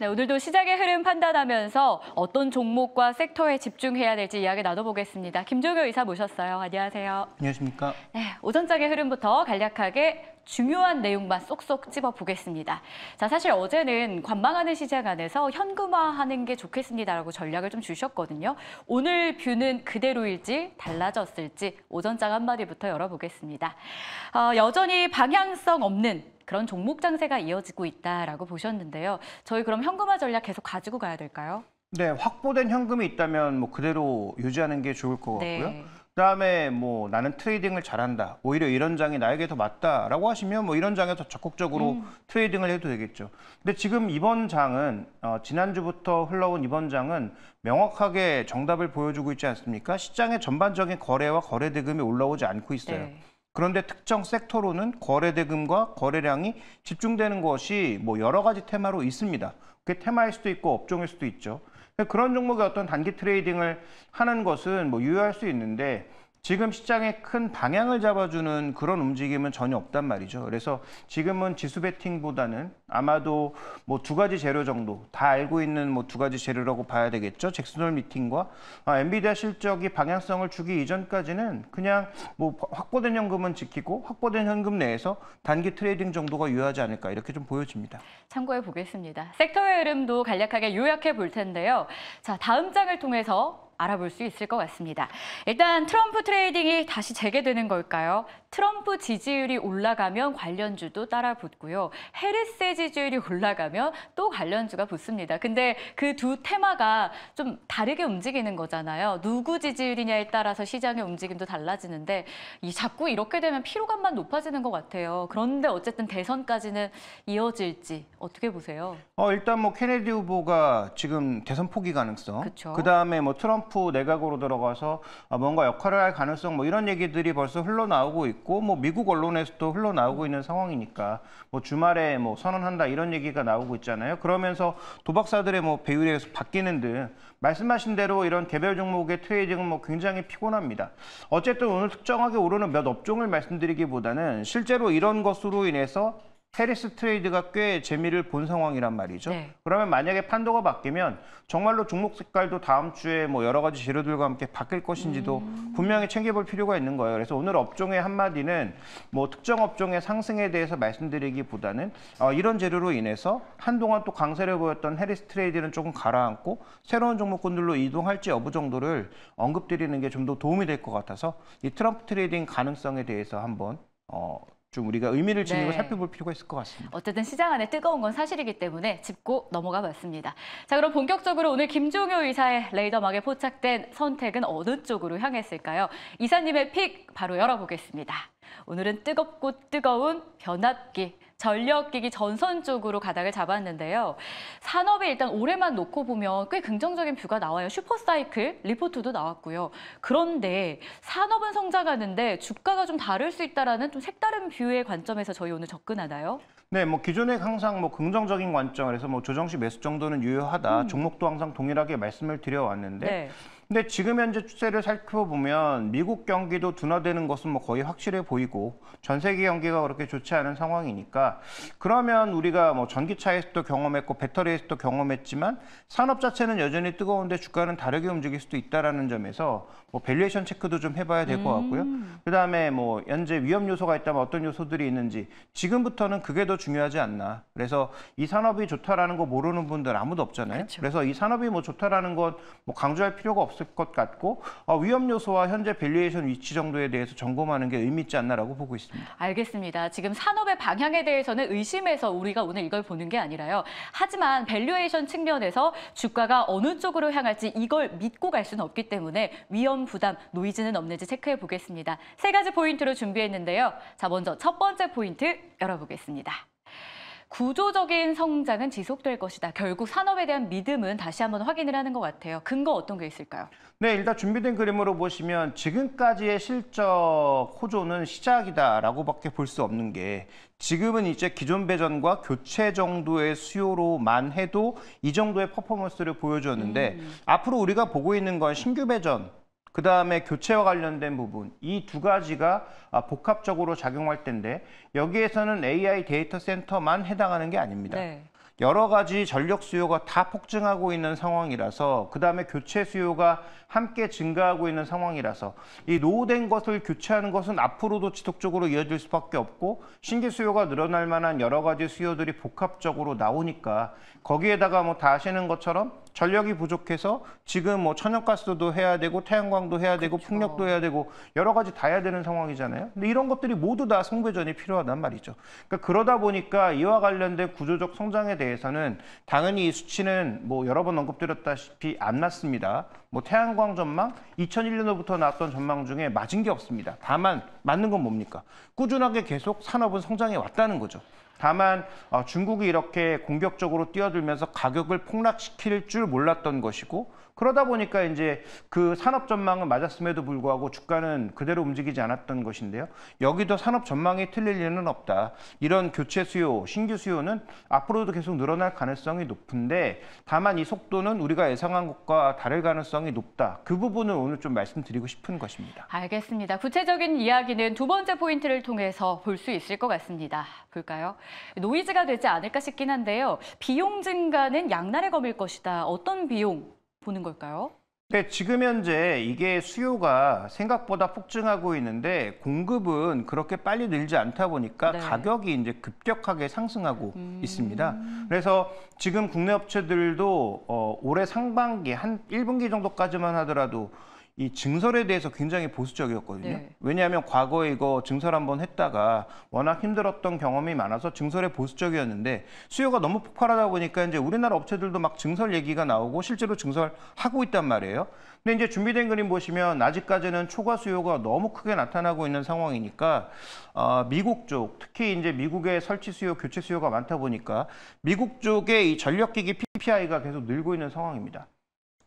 네, 오늘도 시장의 흐름 판단하면서 어떤 종목과 섹터에 집중해야 될지 이야기 나눠보겠습니다. 김종효 의사 모셨어요. 안녕하세요. 안녕하십니까. 네, 오전장의 흐름부터 간략하게 중요한 내용만 쏙쏙 찝어보겠습니다. 자, 사실 어제는 관망하는 시장 안에서 현금화하는 게 좋겠습니다라고 전략을 좀 주셨거든요. 오늘 뷰는 그대로일지 달라졌을지 오전장 한마디부터 열어보겠습니다. 어, 여전히 방향성 없는 그런 종목 장세가 이어지고 있다라고 보셨는데요. 저희 그럼 현금화 전략 계속 가지고 가야 될까요? 네, 확보된 현금이 있다면 뭐 그대로 유지하는 게 좋을 것 같고요. 네. 그다음에 뭐 나는 트레이딩을 잘한다. 오히려 이런 장이 나에게 더 맞다라고 하시면 뭐 이런 장에서 적극적으로 음. 트레이딩을 해도 되겠죠. 근데 지금 이번 장은 어, 지난주부터 흘러온 이번 장은 명확하게 정답을 보여주고 있지 않습니까? 시장의 전반적인 거래와 거래 대금이 올라오지 않고 있어요. 네. 그런데 특정 섹터로는 거래 대금과 거래량이 집중되는 것이 뭐 여러 가지 테마로 있습니다. 그게 테마일 수도 있고 업종일 수도 있죠. 그러니까 그런 종목의 어떤 단기 트레이딩을 하는 것은 뭐 유효할 수 있는데 지금 시장에큰 방향을 잡아주는 그런 움직임은 전혀 없단 말이죠. 그래서 지금은 지수 베팅보다는 아마도 뭐 두 가지 재료 정도 다 알고 있는 뭐 두 가지 재료라고 봐야 되겠죠. 잭슨홀 미팅과 아, 엔비디아 실적이 방향성을 주기 이전까지는 그냥 뭐 확보된 현금은 지키고 확보된 현금 내에서 단기 트레이딩 정도가 유효하지 않을까 이렇게 좀 보여집니다. 참고해 보겠습니다. 섹터의 흐름도 간략하게 요약해 볼 텐데요. 자 다음 장을 통해서 알아볼 수 있을 것 같습니다. 일단 트럼프 트레이딩이 다시 재개되는 걸까요? 트럼프 지지율이 올라가면 관련주도 따라 붙고요. 헤르세 지지율이 올라가면 또 관련주가 붙습니다. 근데 그 두 테마가 좀 다르게 움직이는 거잖아요. 누구 지지율이냐에 따라서 시장의 움직임도 달라지는데 자꾸 이렇게 되면 피로감만 높아지는 것 같아요. 그런데 어쨌든 대선까지는 이어질지 어떻게 보세요? 어, 일단 뭐 케네디 후보가 지금 대선 포기 가능성, 그다음에 뭐 트럼프 트럼프 내각으로 들어가서 아, 뭔가 역할을 할 가능성 뭐 이런 얘기들이 벌써 흘러나오고 있고 뭐 미국 언론에서도 흘러나오고 있는 상황이니까 뭐 주말에 뭐 선언한다 이런 얘기가 나오고 있잖아요. 그러면서 도박사들의 뭐 배율에 서 바뀌는 등 말씀하신 대로 이런 개별 종목의 트레이딩은 뭐 굉장히 피곤합니다. 어쨌든 오늘 특정하게 오르는 몇 업종을 말씀드리기보다는 실제로 이런 것으로 인해서 테리스 트레이드가 꽤 재미를 본 상황이란 말이죠. 네. 그러면 만약에 판도가 바뀌면 정말로 종목 색깔도 다음 주에 뭐 여러 가지 재료들과 함께 바뀔 것인지도 음. 분명히 챙겨볼 필요가 있는 거예요. 그래서 오늘 업종의 한마디는 뭐 특정 업종의 상승에 대해서 말씀드리기보다는 어, 이런 재료로 인해서 한동안 또 강세를 보였던 테리스 트레이드는 조금 가라앉고 새로운 종목군들로 이동할지 여부 정도를 언급드리는 게 좀 더 도움이 될 것 같아서 이 트럼프 트레이딩 가능성에 대해서 한번 어, 좀 우리가 의미를 지니고 네. 살펴볼 필요가 있을 것 같습니다. 어쨌든 시장 안에 뜨거운 건 사실이기 때문에 짚고 넘어가 봤습니다. 자, 그럼 본격적으로 오늘 김종효 이사의 레이더막에 포착된 선택은 어느 쪽으로 향했을까요? 이사님의 픽 바로 열어보겠습니다. 오늘은 뜨겁고 뜨거운 변압기 전력기기 전선 쪽으로 가닥을 잡았는데요. 산업에 일단 올해만 놓고 보면 꽤 긍정적인 뷰가 나와요. 슈퍼사이클 리포트도 나왔고요. 그런데 산업은 성장하는데 주가가 좀 다를 수 있다라는 좀 색다른 뷰의 관점에서 저희 오늘 접근하나요? 네, 뭐 기존에 항상 뭐 긍정적인 관점 그래서 뭐 조정시 매수 정도는 유효하다. 음. 종목도 항상 동일하게 말씀을 드려왔는데 네. 근데 지금 현재 추세를 살펴보면 미국 경기도 둔화되는 것은 뭐 거의 확실해 보이고 전 세계 경기가 그렇게 좋지 않은 상황이니까 그러면 우리가 뭐 전기차에서도 경험했고 배터리에서도 경험했지만 산업 자체는 여전히 뜨거운데 주가는 다르게 움직일 수도 있다라는 점에서 뭐 밸류에이션 체크도 좀 해봐야 될 것 같고요. 음. 그다음에 뭐 현재 위험 요소가 있다면 어떤 요소들이 있는지 지금부터는 그게 더 중요하지 않나. 그래서 이 산업이 좋다라는 거 모르는 분들 아무도 없잖아요. 그렇 그래서이 산업이 뭐 좋다라는 건 뭐 강조할 필요가 없어. 없을 것 같고 어, 위험 요소와 현재 밸류에이션 위치 정도에 대해서 점검하는 게 의미 있지 않나라고 보고 있습니다. 알겠습니다. 지금 산업의 방향에 대해서는 의심해서 우리가 오늘 이걸 보는 게 아니라요. 하지만 밸류에이션 측면에서 주가가 어느 쪽으로 향할지 이걸 믿고 갈 수는 없기 때문에 위험 부담, 노이즈는 없는지 체크해 보겠습니다. 세 가지 포인트로 준비했는데요. 자, 먼저 첫 번째 포인트 열어보겠습니다. 구조적인 성장은 지속될 것이다. 결국 산업에 대한 믿음은 다시 한번 확인을 하는 것 같아요. 근거 어떤 게 있을까요? 네, 일단 준비된 그림으로 보시면 지금까지의 실적 호조는 시작이다라고밖에 볼 수 없는 게 지금은 이제 기존 배전과 교체 정도의 수요로만 해도 이 정도의 퍼포먼스를 보여주었는데 음. 앞으로 우리가 보고 있는 건 신규 배전 그 다음에 교체와 관련된 부분 이 두 가지가 아, 복합적으로 작용할 텐데 여기에서는 AI 데이터 센터만 해당하는 게 아닙니다. 네. 여러 가지 전력 수요가 다 폭증하고 있는 상황이라서 그다음에 교체 수요가 함께 증가하고 있는 상황이라서 이 노후된 것을 교체하는 것은 앞으로도 지속적으로 이어질 수밖에 없고 신규 수요가 늘어날 만한 여러 가지 수요들이 복합적으로 나오니까 거기에다가 뭐 다 아시는 것처럼 전력이 부족해서 지금 뭐 천연가스도 해야 되고 태양광도 해야 되고 그렇죠. 풍력도 해야 되고 여러 가지 다 해야 되는 상황이잖아요. 근데 이런 것들이 모두 다 성배전이 필요하단 말이죠. 그러니까 그러다 보니까 이와 관련된 구조적 성장에 대해 대해서는 당연히 이 수치는 뭐 여러 번 언급드렸다시피 안 낮습니다. 뭐 태양광 전망, 2001년도부터 나왔던 전망 중에 맞은 게 없습니다. 다만 맞는 건 뭡니까? 꾸준하게 계속 산업은 성장해 왔다는 거죠. 다만 어, 중국이 이렇게 공격적으로 뛰어들면서 가격을 폭락시킬 줄 몰랐던 것이고 그러다 보니까 이제 그 산업 전망은 맞았음에도 불구하고 주가는 그대로 움직이지 않았던 것인데요. 여기도 산업 전망이 틀릴 리는 없다. 이런 교체 수요, 신규 수요는 앞으로도 계속 늘어날 가능성이 높은데 다만 이 속도는 우리가 예상한 것과 다를 가능성이 가능성이 높다. 그 부분을 오늘 좀 말씀드리고 싶은 것입니다. 알겠습니다. 구체적인 이야기는 두 번째 포인트를 통해서 볼 수 있을 것 같습니다. 볼까요? 노이즈가 되지 않을까 싶긴 한데요. 비용 증가는 양날의 검일 것이다. 어떤 비용 보는 걸까요? 네, 지금 현재 이게 수요가 생각보다 폭증하고 있는데 공급은 그렇게 빨리 늘지 않다 보니까 네. 가격이 이제 급격하게 상승하고 음... 있습니다. 그래서 지금 국내 업체들도 어, 올해 상반기 한 1분기 정도까지만 하더라도 이 증설에 대해서 굉장히 보수적이었거든요. 네. 왜냐하면 과거에 이거 증설 한번 했다가 워낙 힘들었던 경험이 많아서 증설에 보수적이었는데 수요가 너무 폭발하다 보니까 이제 우리나라 업체들도 막 증설 얘기가 나오고 실제로 증설하고 있단 말이에요. 근데 이제 준비된 그림 보시면 아직까지는 초과 수요가 너무 크게 나타나고 있는 상황이니까 어, 미국 쪽 특히 이제 미국의 설치 수요, 교체 수요가 많다 보니까 미국 쪽의 이 전력기기 PPI가 계속 늘고 있는 상황입니다.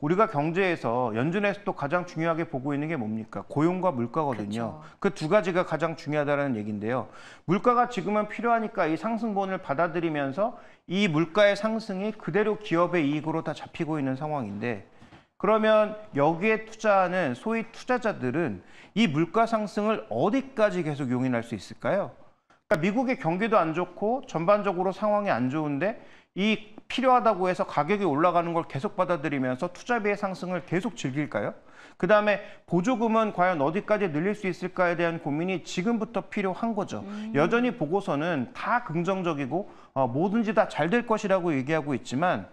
우리가 경제에서 연준에서도 가장 중요하게 보고 있는 게 뭡니까? 고용과 물가거든요. 그두 그렇죠. 그 가지가 가장 중요하다는 얘기인데요. 물가가 지금은 필요하니까 이 상승분을 받아들이면서 이 물가의 상승이 그대로 기업의 이익으로 다 잡히고 있는 상황인데 그러면 여기에 투자하는 소위 투자자들은 이 물가 상승을 어디까지 계속 용인할 수 있을까요? 그러니까 미국의 경기도 안 좋고 전반적으로 상황이 안 좋은데 이 필요하다고 해서 가격이 올라가는 걸 계속 받아들이면서 투자비의 상승을 계속 즐길까요? 그 다음에 보조금은 과연 어디까지 늘릴 수 있을까에 대한 고민이 지금부터 필요한 거죠. 음. 여전히 보고서는 다 긍정적이고 어, 뭐든지 다 잘 될 것이라고 얘기하고 있지만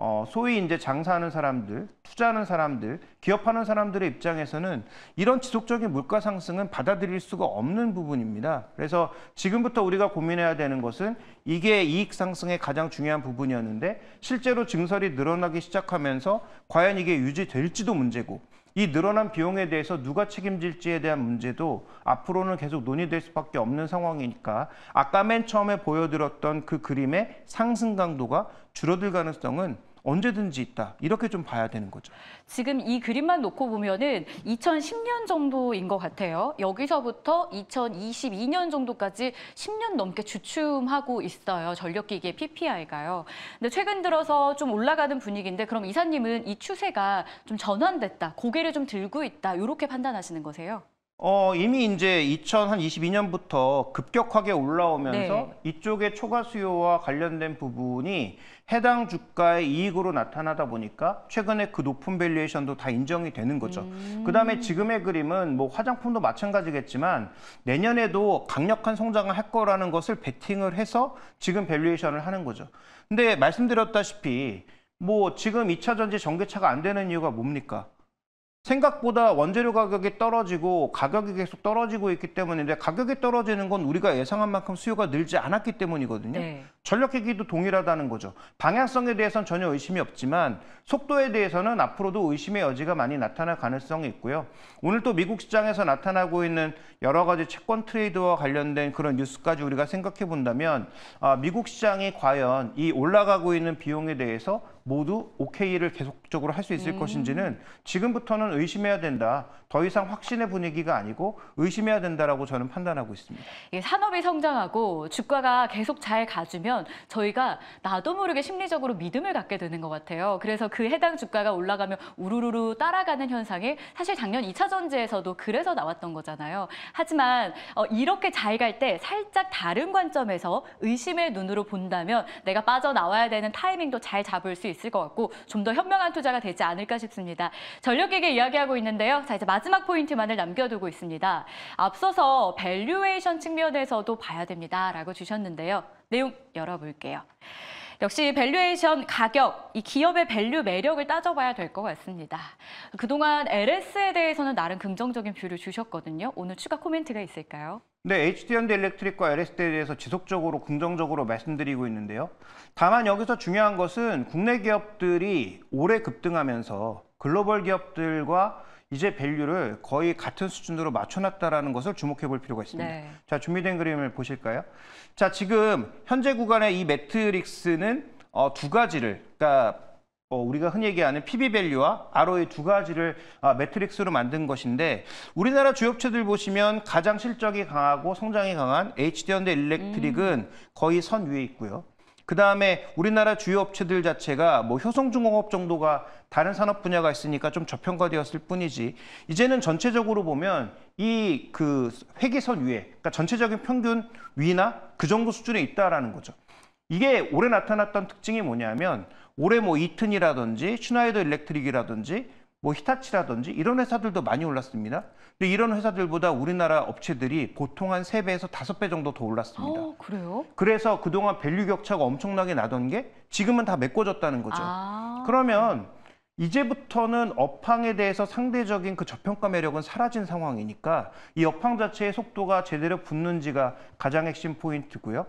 어, 소위 이제 장사하는 사람들, 투자하는 사람들, 기업하는 사람들의 입장에서는 이런 지속적인 물가 상승은 받아들일 수가 없는 부분입니다. 그래서 지금부터 우리가 고민해야 되는 것은 이게 이익 상승의 가장 중요한 부분이었는데 실제로 증설이 늘어나기 시작하면서 과연 이게 유지될지도 문제고 이 늘어난 비용에 대해서 누가 책임질지에 대한 문제도 앞으로는 계속 논의될 수밖에 없는 상황이니까 아까 맨 처음에 보여드렸던 그 그림의 상승 강도가 줄어들 가능성은 언제든지 있다. 이렇게 좀 봐야 되는 거죠. 지금 이 그림만 놓고 보면은 2010년 정도인 것 같아요. 여기서부터 2022년 정도까지 10년 넘게 주춤하고 있어요. 전력기기의 PPI가요. 근데 최근 들어서 좀 올라가는 분위기인데 그럼 이사님은 이 추세가 좀 전환됐다, 고개를 좀 들고 있다 이렇게 판단하시는 거세요? 어, 이미 이제 2022년부터 급격하게 올라오면서 네. 이쪽의 초과 수요와 관련된 부분이 해당 주가의 이익으로 나타나다 보니까 최근에 그 높은 밸류에이션도 다 인정이 되는 거죠. 음. 그다음에 지금의 그림은 뭐 화장품도 마찬가지겠지만 내년에도 강력한 성장을 할 거라는 것을 베팅을 해서 지금 밸류에이션을 하는 거죠. 근데 말씀드렸다시피 뭐 지금 2차 전지 전기차가 안 되는 이유가 뭡니까? 생각보다 원재료 가격이 떨어지고 가격이 계속 떨어지고 있기 때문인데 가격이 떨어지는 건 우리가 예상한 만큼 수요가 늘지 않았기 때문이거든요. 네. 전력회기도 동일하다는 거죠. 방향성에 대해서는 전혀 의심이 없지만 속도에 대해서는 앞으로도 의심의 여지가 많이 나타날 가능성이 있고요. 오늘 또 미국 시장에서 나타나고 있는 여러 가지 채권 트레이드와 관련된 그런 뉴스까지 우리가 생각해 본다면 아, 미국 시장이 과연 이 올라가고 있는 비용에 대해서 모두 o k 를 계속적으로 할 수 있을 음. 것인지는 지금부터는 의심해야 된다. 더 이상 확신의 분위기가 아니고 의심해야 된다라고 저는 판단하고 있습니다. 산업이 성장하고 주가가 계속 잘 가주면 되면 저희가 나도 모르게 심리적으로 믿음을 갖게 되는 것 같아요. 그래서 그 해당 주가가 올라가면 우르르르 따라가는 현상이 사실 작년 2차 전지에서도 그래서 나왔던 거잖아요. 하지만 어, 이렇게 잘 갈 때 살짝 다른 관점에서 의심의 눈으로 본다면 내가 빠져나와야 되는 타이밍도 잘 잡을 수 있을 것 같고 좀 더 현명한 투자가 되지 않을까 싶습니다. 전력기계 이야기하고 있는데요. 자 이제 마지막 포인트만을 남겨두고 있습니다. 앞서서 밸류에이션 측면에서도 봐야 됩니다라고 주셨는데요. 내용 열어볼게요. 역시 밸류에이션 가격, 이 기업의 밸류 매력을 따져봐야 될 것 같습니다. 그동안 LS에 대해서는 나름 긍정적인 뷰를 주셨거든요. 오늘 추가 코멘트가 있을까요? 네, HD현대 렉트릭과 LSD에 대해서 지속적으로 긍정적으로 말씀드리고 있는데요. 다만 여기서 중요한 것은 국내 기업들이 올해 급등하면서 글로벌 기업들과 이제 밸류를 거의 같은 수준으로 맞춰놨다라는 것을 주목해 볼 필요가 있습니다. 네. 자, 준비된 그림을 보실까요? 자, 지금 현재 구간의 이 매트릭스는 어, 두 가지를, 그러니까 어, 우리가 흔히 얘기하는 PB 밸류와 ROE 두 가지를 아, 매트릭스로 만든 것인데 우리나라 주업체들 요 보시면 가장 실적이 강하고 성장이 강한 HD현대 일렉트릭은 음. 거의 선 위에 있고요. 그 다음에 우리나라 주요 업체들 자체가 뭐 효성중공업 정도가 다른 산업 분야가 있으니까 좀 저평가되었을 뿐이지 이제는 전체적으로 보면 이 그 회계선 위에 그러니까 전체적인 평균 위나 그 정도 수준에 있다라는 거죠. 이게 올해 나타났던 특징이 뭐냐면 올해 뭐 이튼이라든지 슈나이더 일렉트릭이라든지 뭐 히타치라든지 이런 회사들도 많이 올랐습니다. 근데 이런 회사들보다 우리나라 업체들이 보통 한 세배에서 다섯 배 정도 더 올랐습니다. 어, 그래요? 그래서 그동안 밸류 격차가 엄청나게 나던 게 지금은 다 메꿔졌다는 거죠. 아 그러면 이제부터는 업황에 대해서 상대적인 그 저평가 매력은 사라진 상황이니까 이 업황 자체의 속도가 제대로 붙는지가 가장 핵심 포인트고요.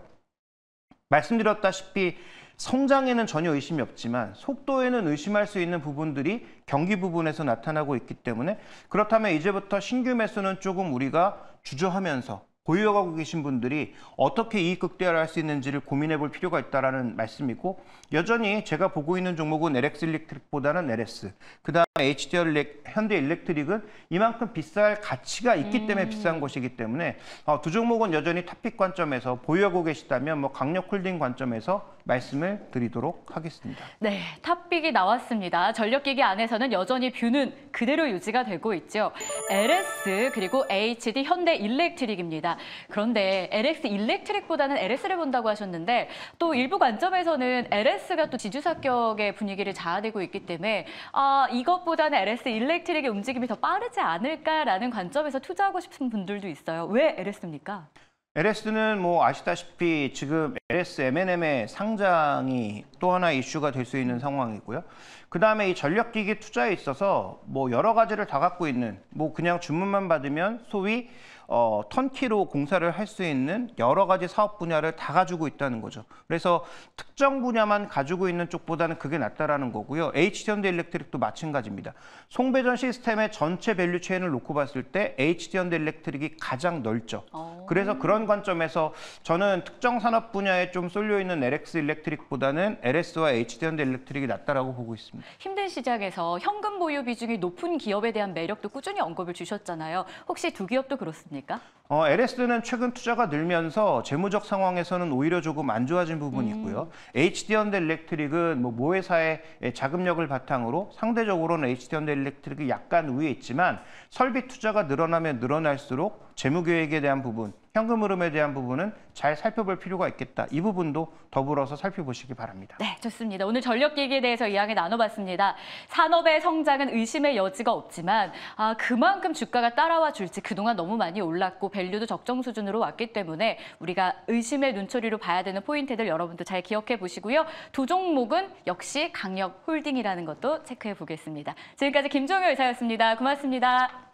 말씀드렸다시피 성장에는 전혀 의심이 없지만 속도에는 의심할 수 있는 부분들이 경기 부분에서 나타나고 있기 때문에 그렇다면 이제부터 신규 매수는 조금 우리가 주저하면서 보유하고 계신 분들이 어떻게 이익 극대화를 할 수 있는지를 고민해 볼 필요가 있다라는 말씀이고 여전히 제가 보고 있는 종목은 LX 일렉트릭보다는 LS 그다음에 HDL 일렉, 현대 일렉트릭은 이만큼 비쌀 가치가 있기 음. 때문에 비싼 것이기 때문에 어, 두 종목은 여전히 탑픽 관점에서 보유하고 계시다면 뭐 강력 홀딩 관점에서 말씀을 드리도록 하겠습니다. 네, 탑빅이 나왔습니다. 전력기기 안에서는 여전히 뷰는 그대로 유지가 되고 있죠. LS 그리고 HD 현대 일렉트릭입니다. 그런데 LX 일렉트릭보다는 LS를 본다고 하셨는데 또 일부 관점에서는 LS가 또 지주사격의 분위기를 자아내고 있기 때문에 아, 이것보다는 LS 일렉트릭의 움직임이 더 빠르지 않을까라는 관점에서 투자하고 싶은 분들도 있어요. 왜 LS입니까? LS는 뭐 아시다시피 지금 LS M&M의 상장이 또 하나 이슈가 될 수 있는 상황이고요. 그 다음에 이 전력기기 투자에 있어서 뭐 여러 가지를 다 갖고 있는 뭐 그냥 주문만 받으면 소위 어, 턴키로 공사를 할 수 있는 여러 가지 사업 분야를 다 가지고 있다는 거죠. 그래서 특정 분야만 가지고 있는 쪽보다는 그게 낫다라는 거고요. HD현대 일렉트릭도 마찬가지입니다. 송배전 시스템의 전체 밸류 체인을 놓고 봤을 때 HD현대 일렉트릭이 가장 넓죠. 오. 어. 그래서 그런 관점에서 저는 특정 산업 분야에 좀 쏠려 있는 LX 일렉트릭보다는 LS와 HD현대 일렉트릭이 낫다라고 보고 있습니다. 힘든 시장에서 현금 보유 비중이 높은 기업에 대한 매력도 꾸준히 언급을 주셨잖아요. 혹시 두 기업도 그렇습니까? 있습니까? 어, LS는 최근 투자가 늘면서 재무적 상황에서는 오히려 조금 안 좋아진 부분이 음. 있고요. 음. HD 현대 일렉트릭은 뭐 모회사의 자금력을 바탕으로 상대적으로는 HD 현대 일렉트릭이 약간 위에 있지만 설비 투자가 늘어나면 늘어날수록 재무 계획에 대한 부분 현금 흐름에 대한 부분은 잘 살펴볼 필요가 있겠다. 이 부분도 더불어서 살펴보시기 바랍니다. 네, 좋습니다. 오늘 전력기기에 대해서 이야기 나눠봤습니다. 산업의 성장은 의심의 여지가 없지만 아, 그만큼 주가가 따라와 줄지 그동안 너무 많이 올랐고 밸류도 적정 수준으로 왔기 때문에 우리가 의심의 눈초리로 봐야 되는 포인트들 여러분도 잘 기억해 보시고요. 두 종목은 역시 강력 홀딩이라는 것도 체크해 보겠습니다. 지금까지 김종효 의사였습니다. 고맙습니다.